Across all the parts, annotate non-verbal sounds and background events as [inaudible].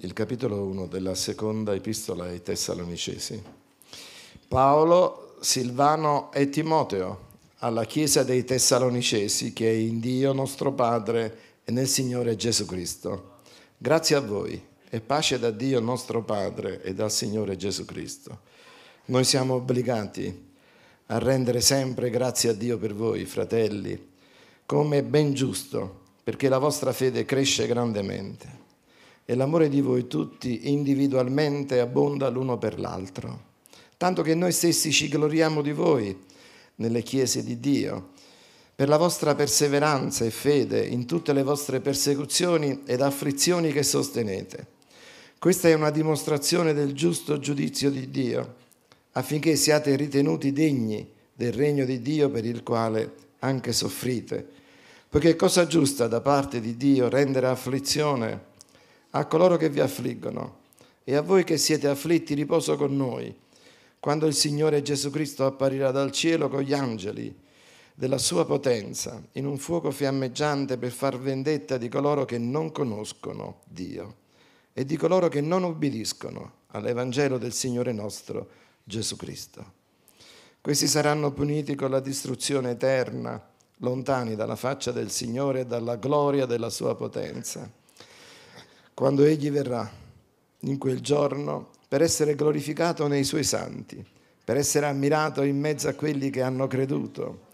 il capitolo 1 della seconda epistola ai Tessalonicesi. Paolo, Silvano e Timoteo alla Chiesa dei Tessalonicesi che è in Dio nostro Padre e nel Signore Gesù Cristo. Grazie a voi e pace da Dio nostro Padre e dal Signore Gesù Cristo. Noi siamo obbligati a rendere sempre grazie a Dio per voi, fratelli, come è ben giusto, perché la vostra fede cresce grandemente e l'amore di voi tutti individualmente abbonda l'uno per l'altro, tanto che noi stessi ci gloriamo di voi nelle chiese di Dio, per la vostra perseveranza e fede in tutte le vostre persecuzioni ed afflizioni che sostenete. Questa è una dimostrazione del giusto giudizio di Dio, affinché siate ritenuti degni del regno di Dio per il quale anche soffrite, poiché cosa giusta da parte di Dio rendere afflizione a coloro che vi affliggono e a voi che siete afflitti riposo con noi, quando il Signore Gesù Cristo apparirà dal cielo con gli angeli della sua potenza, in un fuoco fiammeggiante per far vendetta di coloro che non conoscono Dio e di coloro che non ubbidiscono all'Evangelo del Signore nostro Gesù Cristo. Questi saranno puniti con la distruzione eterna, lontani dalla faccia del Signore e dalla gloria della sua potenza quando Egli verrà in quel giorno per essere glorificato nei suoi santi, per essere ammirato in mezzo a quelli che hanno creduto,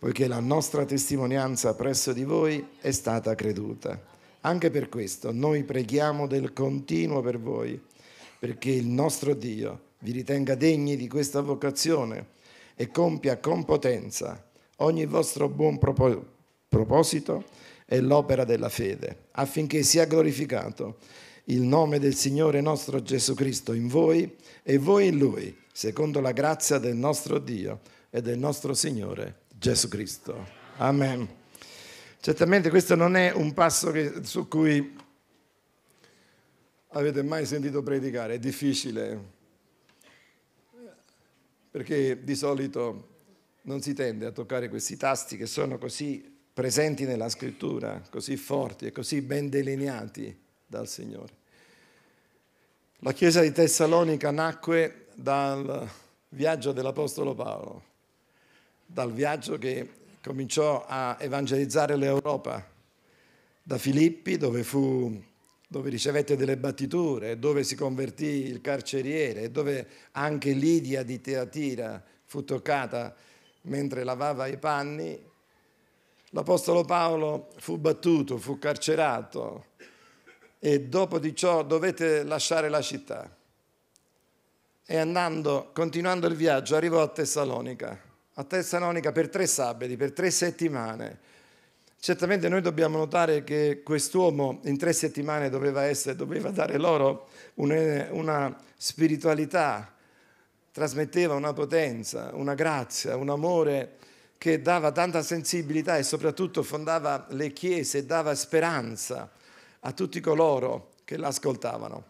poiché la nostra testimonianza presso di voi è stata creduta. Anche per questo noi preghiamo del continuo per voi, perché il nostro Dio vi ritenga degni di questa vocazione e compia con potenza ogni vostro buon proposito e l'opera della fede, affinché sia glorificato il nome del Signore nostro Gesù Cristo in voi e voi in Lui, secondo la grazia del nostro Dio e del nostro Signore Gesù Cristo. Amen. Certamente questo non è un passo che, su cui avete mai sentito predicare, è difficile, perché di solito non si tende a toccare questi tasti che sono così presenti nella scrittura, così forti e così ben delineati dal Signore. La chiesa di Tessalonica nacque dal viaggio dell'Apostolo Paolo, dal viaggio che cominciò a evangelizzare l'Europa, da Filippi dove, fu, dove ricevette delle battiture, dove si convertì il carceriere, dove anche Lidia di Teatira fu toccata mentre lavava i panni L'Apostolo Paolo fu battuto, fu carcerato e dopo di ciò dovette lasciare la città. E andando, continuando il viaggio, arrivò a Tessalonica. A Tessalonica per tre sabati, per tre settimane. Certamente noi dobbiamo notare che quest'uomo in tre settimane doveva, essere, doveva dare loro una, una spiritualità, trasmetteva una potenza, una grazia, un amore che dava tanta sensibilità e soprattutto fondava le chiese e dava speranza a tutti coloro che l'ascoltavano.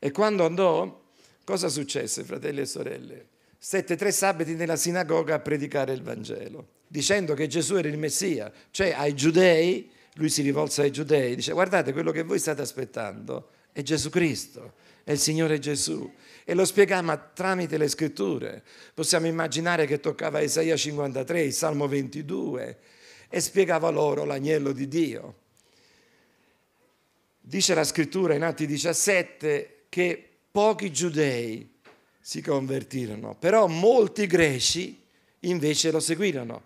E quando andò, cosa successe, fratelli e sorelle? Sette tre sabati nella sinagoga a predicare il Vangelo, dicendo che Gesù era il Messia, cioè ai giudei, lui si rivolse ai giudei, dice guardate quello che voi state aspettando è Gesù Cristo è il Signore Gesù. E lo spiegava tramite le scritture. Possiamo immaginare che toccava Isaia 53, Salmo 22 e spiegava loro l'agnello di Dio. Dice la scrittura in Atti 17 che pochi giudei si convertirono, però molti greci invece lo seguirono.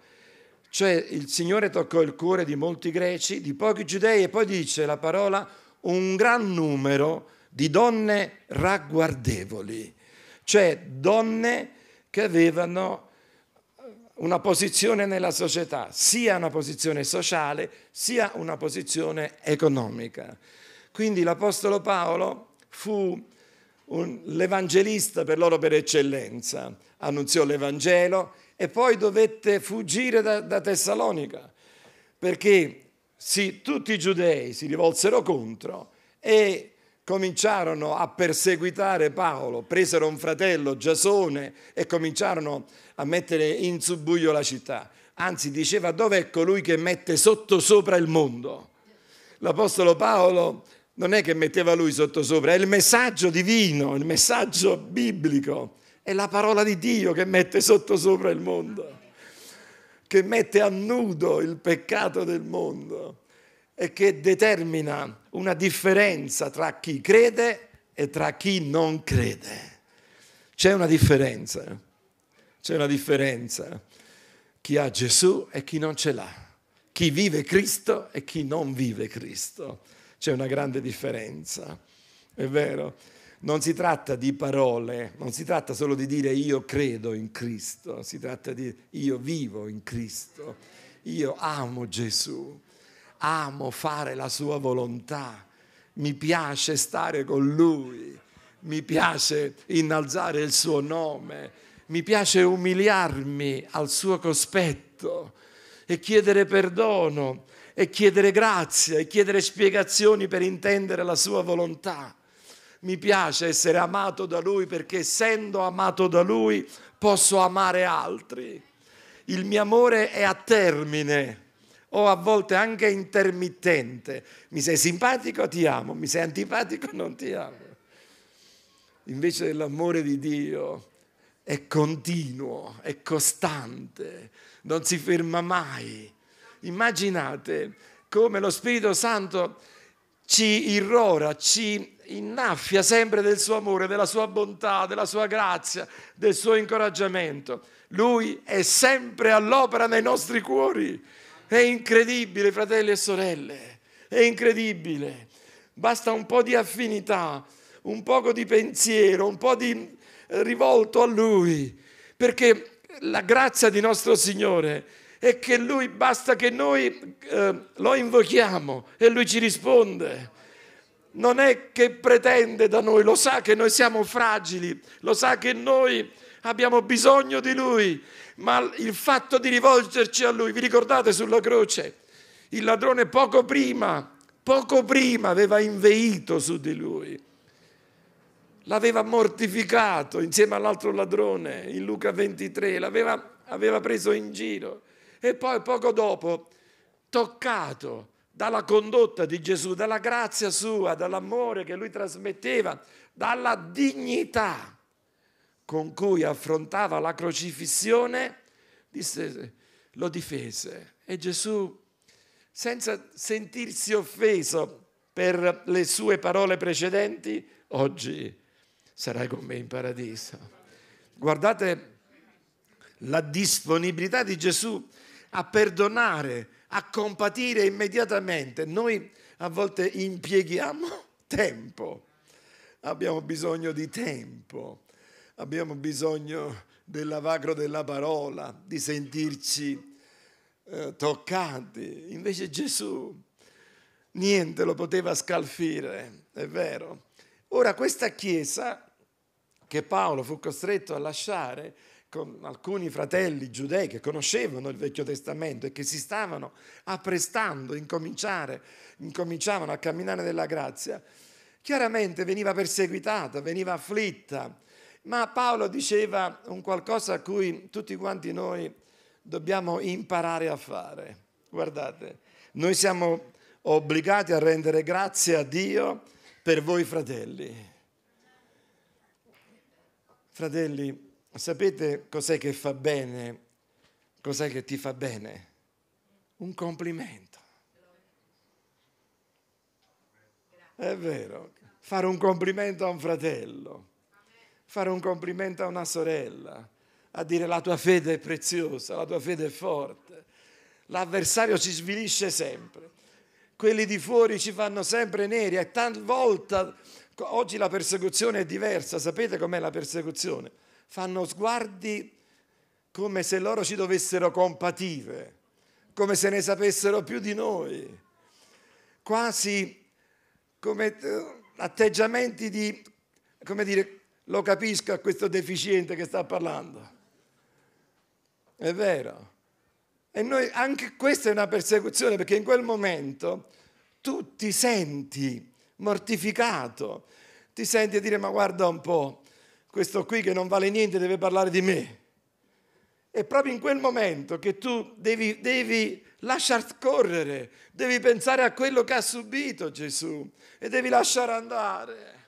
Cioè il Signore toccò il cuore di molti greci, di pochi giudei e poi dice la parola un gran numero di di donne ragguardevoli, cioè donne che avevano una posizione nella società, sia una posizione sociale sia una posizione economica. Quindi l'Apostolo Paolo fu un, l'evangelista per loro per eccellenza, annunziò l'Evangelo e poi dovette fuggire da, da Tessalonica perché sì, tutti i giudei si rivolsero contro e cominciarono a perseguitare Paolo, presero un fratello, Giasone, e cominciarono a mettere in subbuglio la città. Anzi, diceva, dov'è colui che mette sotto sopra il mondo? L'Apostolo Paolo non è che metteva lui sotto sopra, è il messaggio divino, il messaggio biblico, è la parola di Dio che mette sotto sopra il mondo, che mette a nudo il peccato del mondo che determina una differenza tra chi crede e tra chi non crede. C'è una differenza, c'è una differenza. Chi ha Gesù e chi non ce l'ha, chi vive Cristo e chi non vive Cristo. C'è una grande differenza, è vero? Non si tratta di parole, non si tratta solo di dire io credo in Cristo, si tratta di io vivo in Cristo, io amo Gesù amo fare la sua volontà, mi piace stare con lui, mi piace innalzare il suo nome, mi piace umiliarmi al suo cospetto e chiedere perdono e chiedere grazia e chiedere spiegazioni per intendere la sua volontà. Mi piace essere amato da lui perché essendo amato da lui posso amare altri. Il mio amore è a termine o a volte anche intermittente. Mi sei simpatico, ti amo, mi sei antipatico, non ti amo. Invece l'amore di Dio è continuo, è costante, non si ferma mai. Immaginate come lo Spirito Santo ci irrora, ci innaffia sempre del suo amore, della sua bontà, della sua grazia, del suo incoraggiamento. Lui è sempre all'opera nei nostri cuori è incredibile, fratelli e sorelle, è incredibile. Basta un po' di affinità, un poco di pensiero, un po' di eh, rivolto a Lui, perché la grazia di nostro Signore è che Lui basta che noi eh, lo invochiamo e Lui ci risponde. Non è che pretende da noi, lo sa che noi siamo fragili, lo sa che noi abbiamo bisogno di Lui ma il fatto di rivolgerci a Lui, vi ricordate sulla croce? Il ladrone poco prima, poco prima aveva inveito su di Lui, l'aveva mortificato insieme all'altro ladrone in Luca 23, l'aveva preso in giro e poi poco dopo toccato dalla condotta di Gesù, dalla grazia sua, dall'amore che lui trasmetteva, dalla dignità con cui affrontava la crocifissione, disse, lo difese. E Gesù, senza sentirsi offeso per le sue parole precedenti, oggi sarai con me in paradiso. Guardate la disponibilità di Gesù a perdonare, a compatire immediatamente. Noi a volte impieghiamo tempo, abbiamo bisogno di tempo abbiamo bisogno dell'avacro della parola, di sentirci eh, toccati. Invece Gesù niente lo poteva scalfire, è vero. Ora questa chiesa che Paolo fu costretto a lasciare con alcuni fratelli giudei che conoscevano il Vecchio Testamento e che si stavano apprestando, a incominciavano a camminare nella grazia, chiaramente veniva perseguitata, veniva afflitta, ma Paolo diceva un qualcosa a cui tutti quanti noi dobbiamo imparare a fare. Guardate, noi siamo obbligati a rendere grazie a Dio per voi fratelli. Fratelli, sapete cos'è che fa bene? Cos'è che ti fa bene? Un complimento. È vero, fare un complimento a un fratello fare un complimento a una sorella, a dire la tua fede è preziosa, la tua fede è forte. L'avversario ci svilisce sempre, quelli di fuori ci fanno sempre neri e talvolta, oggi la persecuzione è diversa, sapete com'è la persecuzione? Fanno sguardi come se loro ci dovessero compatire, come se ne sapessero più di noi, quasi come eh, atteggiamenti di, come dire, lo capisco a questo deficiente che sta parlando. È vero. E noi, anche questa è una persecuzione perché in quel momento tu ti senti mortificato, ti senti dire ma guarda un po', questo qui che non vale niente deve parlare di me. È proprio in quel momento che tu devi, devi lasciar scorrere, devi pensare a quello che ha subito Gesù e devi lasciare andare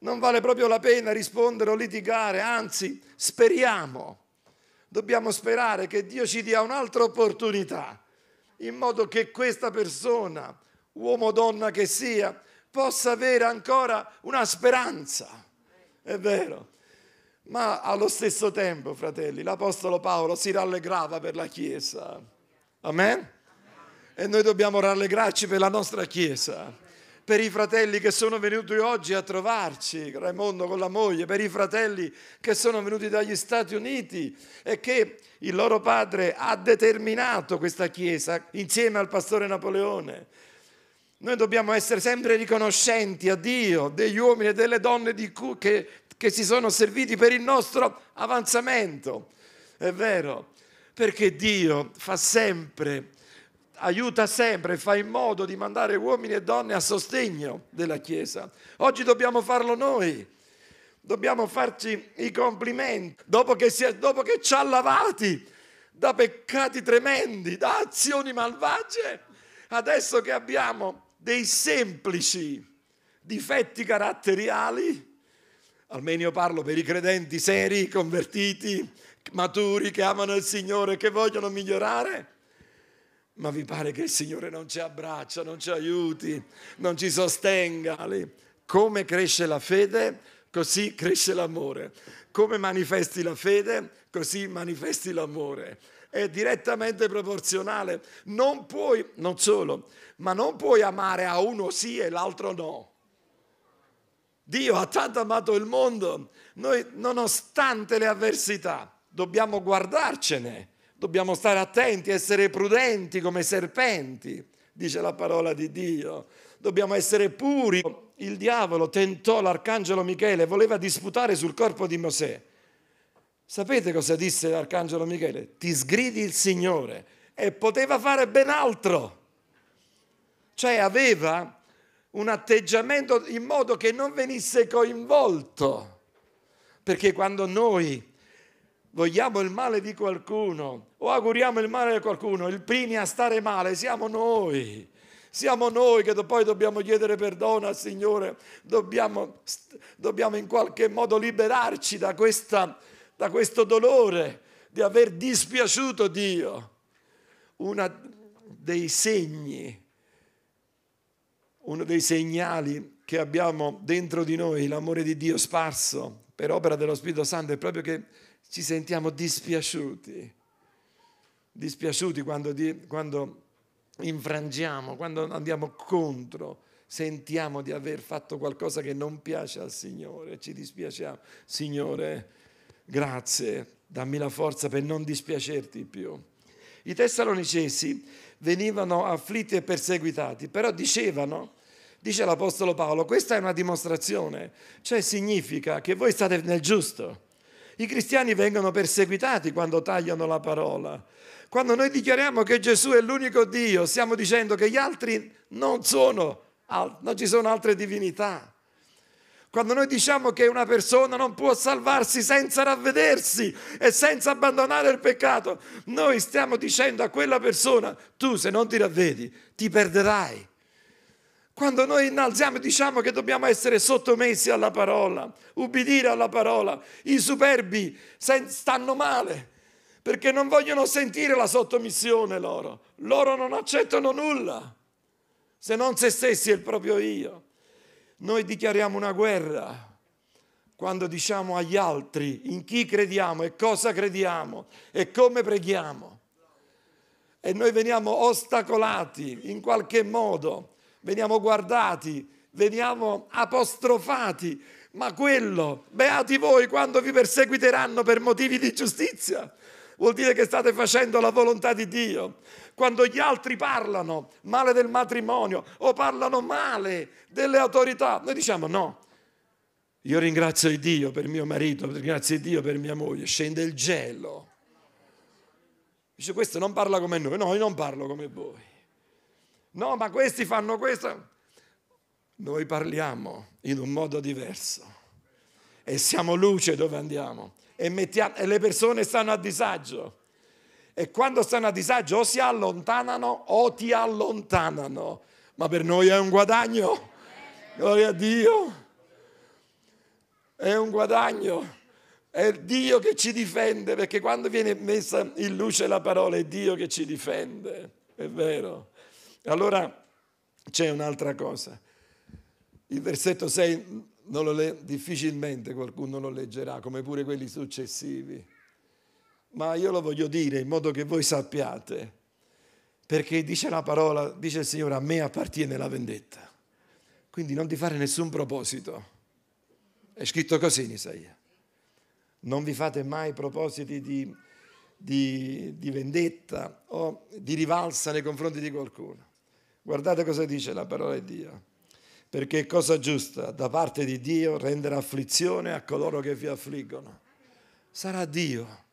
non vale proprio la pena rispondere o litigare, anzi speriamo, dobbiamo sperare che Dio ci dia un'altra opportunità, in modo che questa persona, uomo o donna che sia, possa avere ancora una speranza. È vero. Ma allo stesso tempo, fratelli, l'Apostolo Paolo si rallegrava per la Chiesa. Amen? E noi dobbiamo rallegrarci per la nostra Chiesa per i fratelli che sono venuti oggi a trovarci, Raimondo con la moglie, per i fratelli che sono venuti dagli Stati Uniti e che il loro padre ha determinato questa Chiesa insieme al pastore Napoleone. Noi dobbiamo essere sempre riconoscenti a Dio, degli uomini e delle donne cui, che, che si sono serviti per il nostro avanzamento. È vero, perché Dio fa sempre aiuta sempre, fa in modo di mandare uomini e donne a sostegno della Chiesa. Oggi dobbiamo farlo noi. Dobbiamo farci i complimenti dopo che, si, dopo che ci ha lavati da peccati tremendi, da azioni malvagie. Adesso che abbiamo dei semplici difetti caratteriali, almeno io parlo per i credenti seri, convertiti, maturi, che amano il Signore, che vogliono migliorare, ma vi pare che il Signore non ci abbraccia, non ci aiuti, non ci sostenga? Come cresce la fede, così cresce l'amore. Come manifesti la fede, così manifesti l'amore. È direttamente proporzionale. Non puoi, non solo, ma non puoi amare a uno sì e l'altro no. Dio ha tanto amato il mondo, noi nonostante le avversità dobbiamo guardarcene Dobbiamo stare attenti, essere prudenti come serpenti, dice la parola di Dio. Dobbiamo essere puri. Il diavolo tentò l'arcangelo Michele, voleva disputare sul corpo di Mosè. Sapete cosa disse l'arcangelo Michele? Ti sgridi il Signore e poteva fare ben altro. Cioè aveva un atteggiamento in modo che non venisse coinvolto. Perché quando noi vogliamo il male di qualcuno o auguriamo il male a qualcuno, i primi a stare male siamo noi. Siamo noi che poi dobbiamo chiedere perdono al Signore, dobbiamo, dobbiamo in qualche modo liberarci da, questa, da questo dolore di aver dispiaciuto Dio. Uno dei segni, uno dei segnali che abbiamo dentro di noi, l'amore di Dio sparso per opera dello Spirito Santo, è proprio che ci sentiamo dispiaciuti, dispiaciuti quando, quando infrangiamo, quando andiamo contro, sentiamo di aver fatto qualcosa che non piace al Signore, ci dispiaciamo. Signore, grazie, dammi la forza per non dispiacerti più. I tessalonicesi venivano afflitti e perseguitati, però dicevano, dice l'Apostolo Paolo, questa è una dimostrazione, cioè significa che voi state nel giusto i cristiani vengono perseguitati quando tagliano la parola. Quando noi dichiariamo che Gesù è l'unico Dio, stiamo dicendo che gli altri non sono, non ci sono altre divinità. Quando noi diciamo che una persona non può salvarsi senza ravvedersi e senza abbandonare il peccato, noi stiamo dicendo a quella persona, tu se non ti ravvedi ti perderai. Quando noi innalziamo e diciamo che dobbiamo essere sottomessi alla parola, ubbidire alla parola, i superbi stanno male perché non vogliono sentire la sottomissione loro. Loro non accettano nulla se non se stessi e il proprio io. Noi dichiariamo una guerra quando diciamo agli altri in chi crediamo e cosa crediamo e come preghiamo. E noi veniamo ostacolati in qualche modo veniamo guardati, veniamo apostrofati, ma quello, beati voi quando vi perseguiteranno per motivi di giustizia. Vuol dire che state facendo la volontà di Dio. Quando gli altri parlano male del matrimonio o parlano male delle autorità, noi diciamo no. Io ringrazio Dio per mio marito, ringrazio Dio per mia moglie. Scende il gelo. Dice questo non parla come noi, no, io non parlo come voi. No, ma questi fanno questo. Noi parliamo in un modo diverso e siamo luce dove andiamo e, mettiamo, e le persone stanno a disagio. E quando stanno a disagio o si allontanano o ti allontanano. Ma per noi è un guadagno. Gloria a Dio. È un guadagno. È Dio che ci difende, perché quando viene messa in luce la parola è Dio che ci difende. È vero. Allora c'è un'altra cosa. Il versetto 6 le, difficilmente qualcuno lo leggerà, come pure quelli successivi. Ma io lo voglio dire in modo che voi sappiate, perché dice la parola, dice il Signore, a me appartiene la vendetta. Quindi non ti fare nessun proposito. È scritto così in Isaia. Non vi fate mai propositi di, di, di vendetta o di rivalsa nei confronti di qualcuno. Guardate cosa dice la parola di Dio. Perché è cosa giusta da parte di Dio rendere afflizione a coloro che vi affliggono. Sarà Dio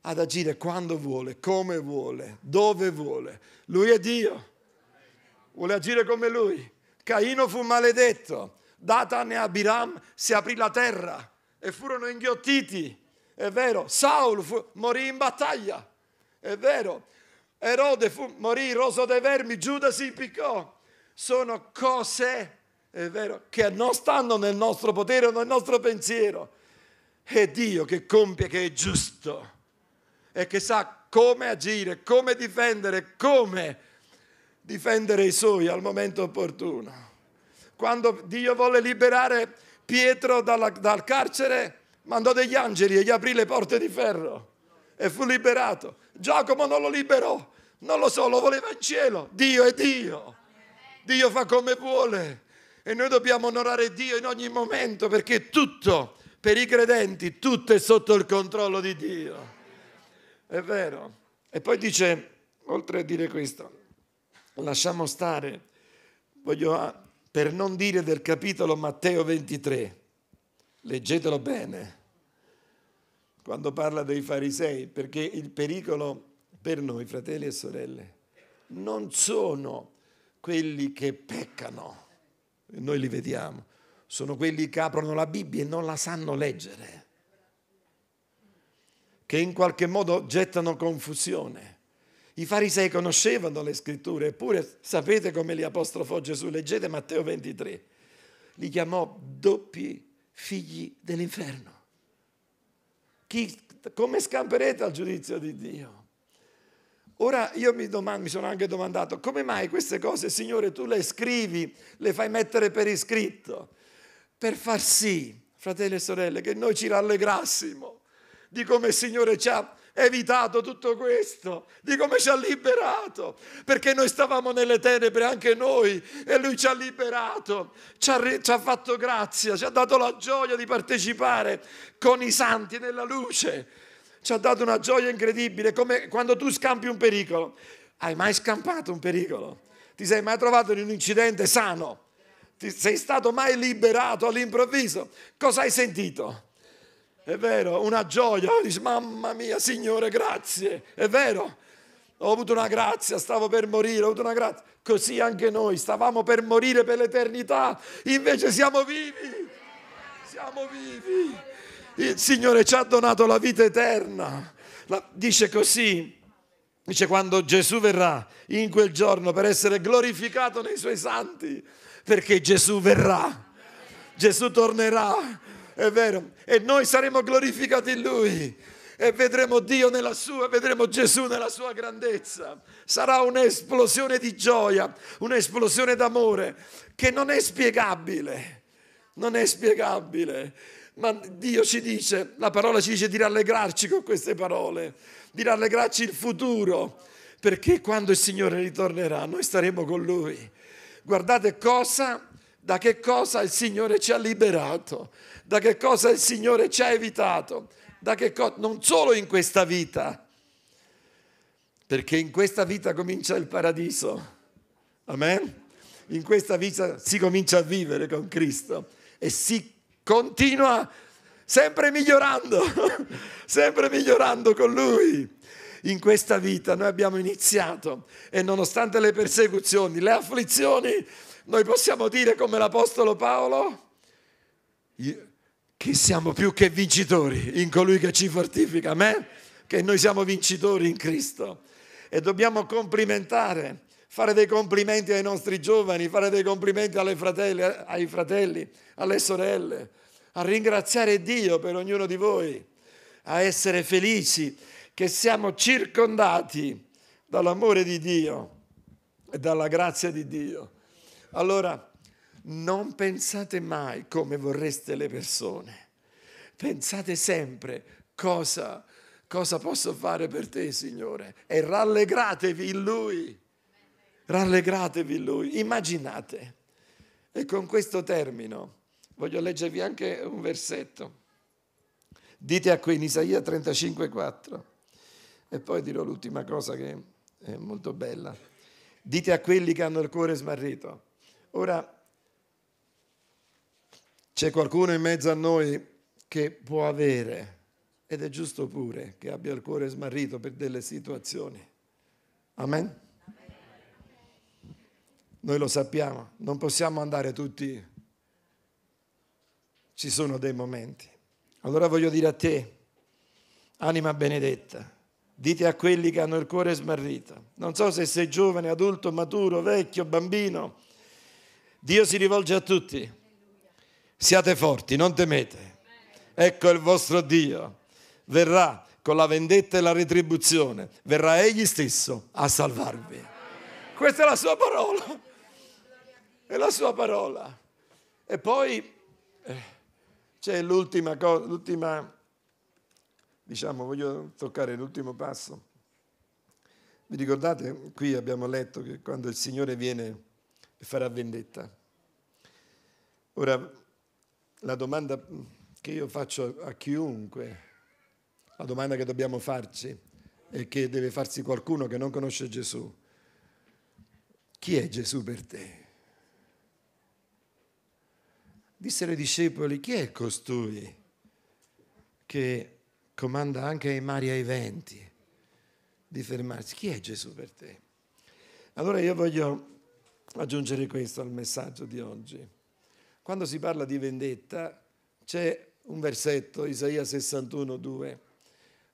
ad agire quando vuole, come vuole, dove vuole. Lui è Dio. Vuole agire come lui. Caino fu maledetto. Datan e Abiram si aprì la terra e furono inghiottiti. È vero. Saul fu, morì in battaglia. È vero. Erode fu, morì roso dai vermi, Giuda si impiccò. Sono cose, è vero, che non stanno nel nostro potere o nel nostro pensiero. È Dio che compie, che è giusto e che sa come agire, come difendere, come difendere i suoi al momento opportuno. Quando Dio volle liberare Pietro dalla, dal carcere, mandò degli angeli e gli aprì le porte di ferro e fu liberato Giacomo non lo liberò, non lo so, lo voleva in cielo. Dio è Dio. Dio fa come vuole e noi dobbiamo onorare Dio in ogni momento perché tutto, per i credenti, tutto è sotto il controllo di Dio. È vero. E poi dice, oltre a dire questo, lasciamo stare, voglio, ah, per non dire del capitolo Matteo 23, leggetelo bene quando parla dei farisei, perché il pericolo per noi, fratelli e sorelle, non sono quelli che peccano, noi li vediamo, sono quelli che aprono la Bibbia e non la sanno leggere, che in qualche modo gettano confusione. I farisei conoscevano le scritture, eppure sapete come li apostrofò Gesù, leggete Matteo 23, li chiamò doppi figli dell'inferno. Chi, come scamperete al giudizio di Dio? Ora io mi, domando, mi sono anche domandato come mai queste cose, Signore, tu le scrivi, le fai mettere per iscritto, per far sì, fratelli e sorelle, che noi ci rallegrassimo di come il Signore ci ha evitato tutto questo, di come ci ha liberato, perché noi stavamo nelle tenebre anche noi e lui ci ha liberato, ci ha, ci ha, fatto grazia, ci ha dato la gioia di partecipare con i santi nella luce, ci ha dato una gioia incredibile, come quando tu scampi un pericolo. Hai mai scampato un pericolo? Ti sei mai trovato in un incidente sano? Ti sei stato mai liberato all'improvviso? Cosa hai sentito? È vero, una gioia. Oh, dice, mamma mia, Signore, grazie. È vero, ho avuto una grazia, stavo per morire, ho avuto una grazia. Così anche noi, stavamo per morire per l'eternità, invece siamo vivi. Siamo vivi. Il Signore ci ha donato la vita eterna. La, dice così, dice quando Gesù verrà in quel giorno per essere glorificato nei suoi santi, perché Gesù verrà. Gesù tornerà è vero, e noi saremo glorificati in Lui e vedremo Dio nella sua, vedremo Gesù nella sua grandezza. Sarà un'esplosione di gioia, un'esplosione d'amore che non è spiegabile, non è spiegabile. Ma Dio ci dice, la parola ci dice di rallegrarci con queste parole, di rallegrarci il futuro, perché quando il Signore ritornerà noi staremo con Lui. Guardate cosa da che cosa il Signore ci ha liberato, da che cosa il Signore ci ha evitato, da che cosa, non solo in questa vita, perché in questa vita comincia il paradiso. Amen? In questa vita si comincia a vivere con Cristo e si continua sempre migliorando, [laughs] sempre migliorando con Lui. In questa vita noi abbiamo iniziato e nonostante le persecuzioni, le afflizioni, noi possiamo dire come l'Apostolo Paolo che siamo più che vincitori in colui che ci fortifica, amen? Che noi siamo vincitori in Cristo e dobbiamo complimentare, fare dei complimenti ai nostri giovani, fare dei complimenti fratelle, ai fratelli, alle sorelle, a ringraziare Dio per ognuno di voi, a essere felici che siamo circondati dall'amore di Dio e dalla grazia di Dio. Allora, non pensate mai come vorreste le persone, pensate sempre cosa, cosa posso fare per te, Signore, e rallegratevi in Lui, rallegratevi in Lui, immaginate. E con questo termino voglio leggervi anche un versetto. Dite a quei in Isaia 35,4 e poi dirò l'ultima cosa che è molto bella. Dite a quelli che hanno il cuore smarrito Ora, c'è qualcuno in mezzo a noi che può avere, ed è giusto pure, che abbia il cuore smarrito per delle situazioni. Amen? Noi lo sappiamo, non possiamo andare tutti, ci sono dei momenti. Allora voglio dire a te, anima benedetta, dite a quelli che hanno il cuore smarrito, non so se sei giovane, adulto, maturo, vecchio, bambino, Dio si rivolge a tutti. Siate forti, non temete. Ecco il vostro Dio. Verrà con la vendetta e la retribuzione. Verrà Egli stesso a salvarvi. Questa è la sua parola. È la sua parola. E poi eh, c'è l'ultima cosa, l'ultima, diciamo, voglio toccare l'ultimo passo. Vi ricordate, qui abbiamo letto che quando il Signore viene e farà vendetta. Ora, la domanda che io faccio a chiunque, la domanda che dobbiamo farci e che deve farsi qualcuno che non conosce Gesù, chi è Gesù per te? Dissero i discepoli, chi è costui che comanda anche ai mari e ai venti di fermarsi? Chi è Gesù per te? Allora io voglio aggiungere questo al messaggio di oggi. Quando si parla di vendetta c'è un versetto, Isaia 61, 2,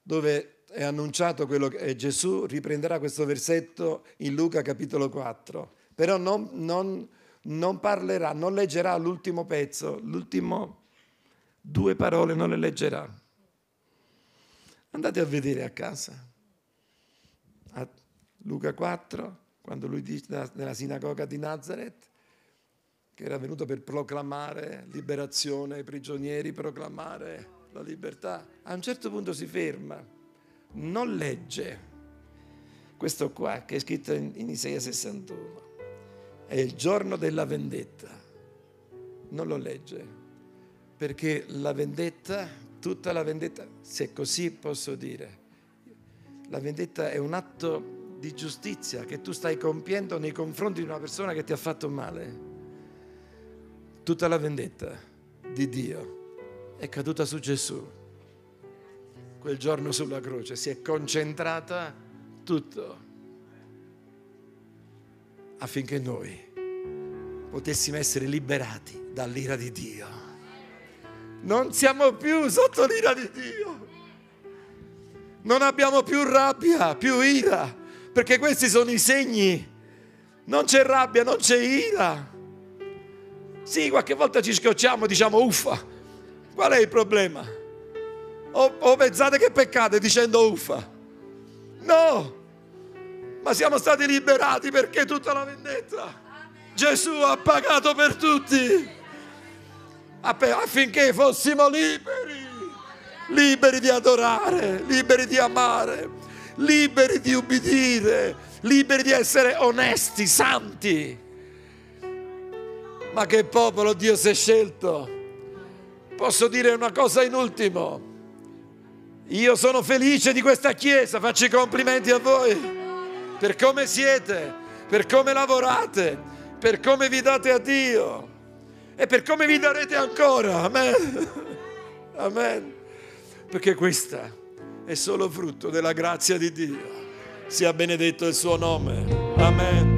dove è annunciato quello che è Gesù, riprenderà questo versetto in Luca capitolo 4, però non, non, non parlerà, non leggerà l'ultimo pezzo, l'ultimo due parole non le leggerà. Andate a vedere a casa. A Luca 4, quando lui dice nella sinagoga di Nazareth che era venuto per proclamare liberazione ai prigionieri, proclamare la libertà, a un certo punto si ferma, non legge questo qua che è scritto in Isaia 61, è il giorno della vendetta, non lo legge, perché la vendetta, tutta la vendetta, se così posso dire, la vendetta è un atto di giustizia che tu stai compiendo nei confronti di una persona che ti ha fatto male. Tutta la vendetta di Dio è caduta su Gesù. Quel giorno sulla croce si è concentrata tutto affinché noi potessimo essere liberati dall'ira di Dio. Non siamo più sotto l'ira di Dio. Non abbiamo più rabbia, più ira, perché questi sono i segni. Non c'è rabbia, non c'è ira. Sì, qualche volta ci scocciamo, diciamo uffa. Qual è il problema? O, oh, o oh, pensate che peccate dicendo uffa? No, ma siamo stati liberati perché tutta la vendetta. Gesù ha pagato per tutti affinché fossimo liberi, liberi di adorare, liberi di amare liberi di ubbidire, liberi di essere onesti, santi. Ma che popolo Dio si è scelto? Posso dire una cosa in ultimo. Io sono felice di questa chiesa, faccio i complimenti a voi per come siete, per come lavorate, per come vi date a Dio e per come vi darete ancora. Amen. Amen. Perché questa è solo frutto della grazia di Dio. Sia benedetto il suo nome. Amen.